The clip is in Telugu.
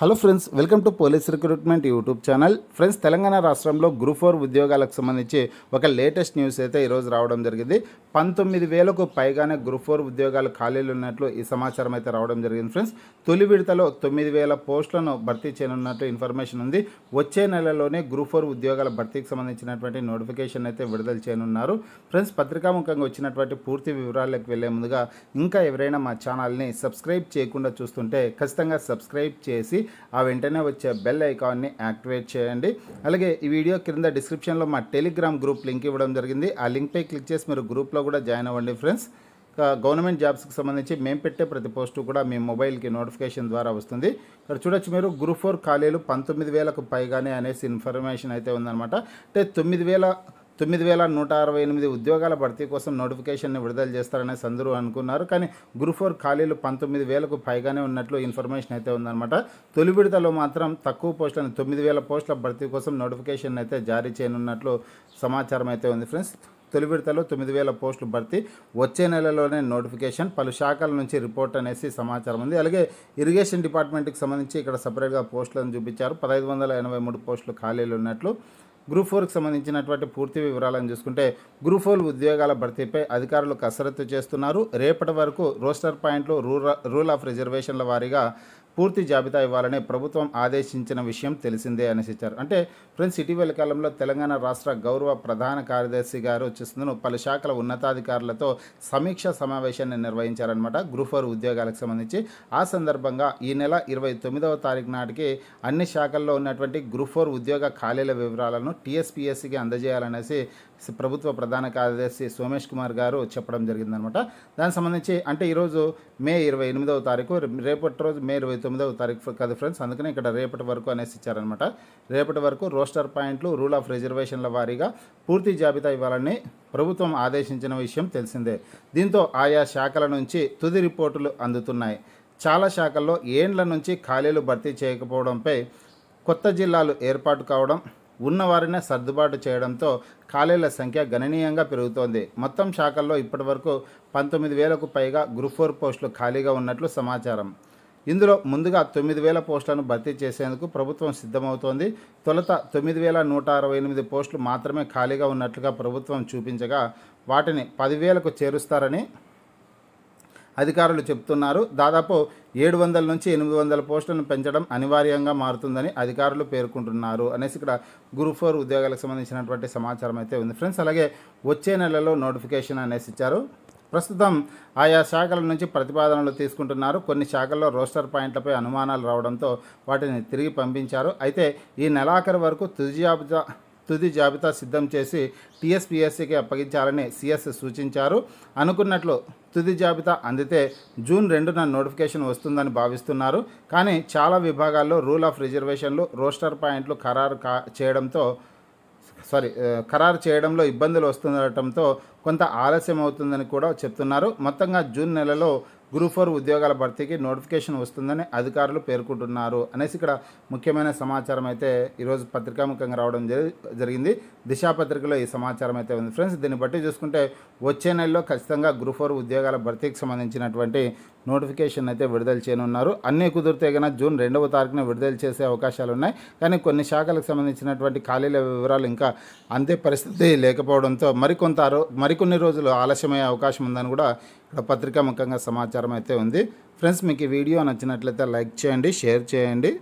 hello friends welcome to police recruitment YouTube channel friends Telangana రాష్ట్రంలో గ్రూప్ ఫోర్ ఉద్యోగాలకు సంబంధించి ఒక లేటెస్ట్ న్యూస్ అయితే ఈరోజు రావడం జరిగింది పంతొమ్మిది వేలకు పైగానే గ్రూప్ ఫోర్ ఉద్యోగాలు ఖాళీలు ఉన్నట్లు ఈ సమాచారం అయితే రావడం జరిగింది ఫ్రెండ్స్ తొలి విడతలో తొమ్మిది వేల పోస్టులను భర్తీ చేయనున్నట్లు ఇన్ఫర్మేషన్ ఉంది వచ్చే నెలలోనే గ్రూప్ ఫోర్ ఉద్యోగాల భర్తీకి సంబంధించినటువంటి నోటిఫికేషన్ అయితే విడుదల చేయనున్నారు ఫ్రెండ్స్ పత్రికాముఖంగా వచ్చినటువంటి పూర్తి వివరాలకు వెళ్లే ముందుగా ఇంకా ఎవరైనా మా ఛానల్ని సబ్స్క్రైబ్ చేయకుండా చూస్తుంటే ఖచ్చితంగా సబ్స్క్రైబ్ చేసి ఆ వెంటనే వచ్చే బెల్ ఐకాన్ని యాక్టివేట్ చేయండి అలాగే ఈ వీడియో క్రింద డిస్క్రిప్షన్లో మా టెలిగ్రామ్ గ్రూప్ లింక్ ఇవ్వడం జరిగింది ఆ లింక్పై క్లిక్ చేసి మీరు గ్రూప్లో కూడా జాయిన్ అవ్వండి ఫ్రెండ్స్ గవర్నమెంట్ జాబ్స్కి సంబంధించి మేము పెట్టే ప్రతి పోస్టు కూడా మీ మొబైల్కి నోటిఫికేషన్ ద్వారా వస్తుంది ఇక్కడ చూడొచ్చు మీరు గ్రూప్ ఫోర్ ఖాళీలు పంతొమ్మిది వేలకు పైగానే అనేసి ఇన్ఫర్మేషన్ అయితే ఉందన్నమాట అంటే తొమ్మిది వేల తొమ్మిది వేల నూట అరవై ఎనిమిది ఉద్యోగాల భర్తీ కోసం నోటిఫికేషన్ని విడుదల చేస్తారని సందరూ అనుకున్నారు కానీ గ్రూప్ ఫోర్ ఖాళీలు పంతొమ్మిది వేలకు పైగానే ఉన్నట్లు ఇన్ఫర్మేషన్ అయితే ఉందన్నమాట తొలి విడతలో మాత్రం తక్కువ పోస్టులను తొమ్మిది వేల పోస్టుల భర్తీ కోసం నోటిఫికేషన్ అయితే జారీ చేయనున్నట్లు సమాచారం అయితే ఉంది ఫ్రెండ్స్ తొలి విడతలో తొమ్మిది వేల పోస్టులు భర్తీ వచ్చే నెలలోనే నోటిఫికేషన్ పలు శాఖల నుంచి రిపోర్ట్ అనేసి సమాచారం ఉంది అలాగే ఇరిగేషన్ డిపార్ట్మెంట్కి సంబంధించి ఇక్కడ సపరేట్గా పోస్టులను చూపించారు పదహైదు వందల ఎనభై మూడు పోస్టులు ఖాళీలు ఉన్నట్లు గ్రూప్ ఫోర్కి సంబంధించినటువంటి పూర్తి వివరాలను చూసుకుంటే గ్రూప్ ఫోర్ ఉద్యోగాల భర్తీపై అధికారులు కసరత్తు చేస్తున్నారు రేపటి వరకు రోస్టర్ పాయింట్లు రూల్ ఆఫ్ రిజర్వేషన్ల వారీగా పూర్తి జాబితా ఇవ్వాలని ప్రభుత్వం ఆదేశించిన విషయం తెలిసిందే అని ఇచ్చారు అంటే ఫ్రెండ్స్ ఇటీవల కాలంలో తెలంగాణ రాష్ట్ర గౌరవ ప్రధాన కార్యదర్శి గారు వచ్చేసిందను పలు శాఖల ఉన్నతాధికారులతో సమీక్ష సమావేశాన్ని నిర్వహించారనమాట గ్రూప్ ఫోర్ ఉద్యోగాలకు సంబంధించి ఆ సందర్భంగా ఈ నెల ఇరవై తొమ్మిదవ తారీఖు నాటికి అన్ని శాఖల్లో ఉన్నటువంటి గ్రూప్ ఫోర్ ఉద్యోగ ఖాళీల వివరాలను టీఎస్పీఎస్సికి అందజేయాలనేసి ప్రభుత్వ ప్రధాన కార్యదర్శి సోమేష్ కుమార్ గారు చెప్పడం జరిగిందనమాట దానికి సంబంధించి అంటే ఈరోజు మే ఇరవై ఎనిమిదవ తారీఖు రేపటి రోజు మే ఇరవై తొమ్మిదవ తారీఖు కదా ఫ్రెండ్స్ అందుకనే ఇక్కడ రేపటి వరకు అనేసి ఇచ్చారనమాట రేపటి వరకు రోస్టర్ పాయింట్లు రూల్ ఆఫ్ రిజర్వేషన్ల వారీగా పూర్తి జాబితా ఇవ్వాలని ప్రభుత్వం ఆదేశించిన విషయం తెలిసిందే దీంతో ఆయా శాఖల నుంచి తుది రిపోర్టులు అందుతున్నాయి చాలా శాఖల్లో ఏండ్ల నుంచి ఖాళీలు భర్తీ చేయకపోవడంపై కొత్త జిల్లాలు ఏర్పాటు కావడం ఉన్నవారినే సర్దుబాటు చేయడంతో ఖాళీల సంఖ్య గణనీయంగా పెరుగుతోంది మొత్తం శాఖల్లో ఇప్పటివరకు పంతొమ్మిది వేలకు పైగా గ్రూప్ ఫోర్ పోస్టులు ఖాళీగా ఉన్నట్లు సమాచారం ఇందులో ముందుగా తొమ్మిది వేల పోస్టులను భర్తీ చేసేందుకు ప్రభుత్వం సిద్ధమవుతోంది తొలుత తొమ్మిది వేల నూట అరవై ఎనిమిది పోస్టులు మాత్రమే ఖాళీగా ఉన్నట్లుగా ప్రభుత్వం చూపించగా వాటిని పదివేలకు చేరుస్తారని అధికారులు చెప్తున్నారు దాదాపు ఏడు వందల నుంచి ఎనిమిది వందల పోస్టులను పెంచడం అనివార్యంగా మారుతుందని అధికారులు పేర్కొంటున్నారు అనేసి ఇక్కడ గ్రూప్ ఫోర్ ఉద్యోగాలకు సంబంధించినటువంటి సమాచారం అయితే ఉంది ఫ్రెండ్స్ అలాగే వచ్చే నెలలో నోటిఫికేషన్ అనేసి ఇచ్చారు ప్రస్తుతం ఆయా శాఖల నుంచి ప్రతిపాదనలు తీసుకుంటున్నారు కొన్ని శాఖల్లో రోస్టర్ పాయింట్లపై అనుమానాలు రావడంతో వాటిని తిరిగి పంపించారు అయితే ఈ నెలాఖరు వరకు తుది జాబితా తుది జాబితా సిద్ధం చేసి టీఎస్పీఎస్సీకి అప్పగించాలని సిఎస్ సూచించారు అనుకున్నట్లు తుది జాబితా అందితే జూన్ రెండున నోటిఫికేషన్ వస్తుందని భావిస్తున్నారు కానీ చాలా విభాగాల్లో రూల్ ఆఫ్ రిజర్వేషన్లు రోస్టర్ పాయింట్లు ఖరారు కా చేయడంతో సారీ ఖరారు చేయడంలో ఇబ్బందులు వస్తుండటంతో కొంత ఆలస్యం అవుతుందని కూడా చెప్తున్నారు మొత్తంగా జూన్ నెలలో గ్రూప్ ఫోర్ ఉద్యోగాల భర్తీకి నోటిఫికేషన్ వస్తుందని అధికారులు పేర్కొంటున్నారు అనేసి ఇక్కడ ముఖ్యమైన సమాచారం అయితే ఈరోజు పత్రికాముఖంగా రావడం జరిగింది దిశా పత్రికలో ఈ సమాచారం అయితే ఉంది ఫ్రెండ్స్ దీన్ని బట్టి చూసుకుంటే వచ్చే నెలలో ఖచ్చితంగా గ్రూప్ ఫోర్ ఉద్యోగాల భర్తీకి సంబంధించినటువంటి నోటిఫికేషన్ అయితే విడుదల చేయనున్నారు అన్నీ కుదిరితే కనుక జూన్ రెండవ తారీఖున విడుదల చేసే అవకాశాలు ఉన్నాయి కానీ కొన్ని శాఖలకు సంబంధించినటువంటి ఖాళీల వివరాలు ఇంకా అంతే పరిస్థితి లేకపోవడంతో మరికొంత మరికొన్ని రోజులు ఆలస్యమయ్యే అవకాశం ఉందని కూడా ఇక్కడ పత్రికా ముఖంగా సమాచారం అయితే ఉంది ఫ్రెండ్స్ మీకు ఈ వీడియో నచ్చినట్లయితే లైక్ చేయండి షేర్ చేయండి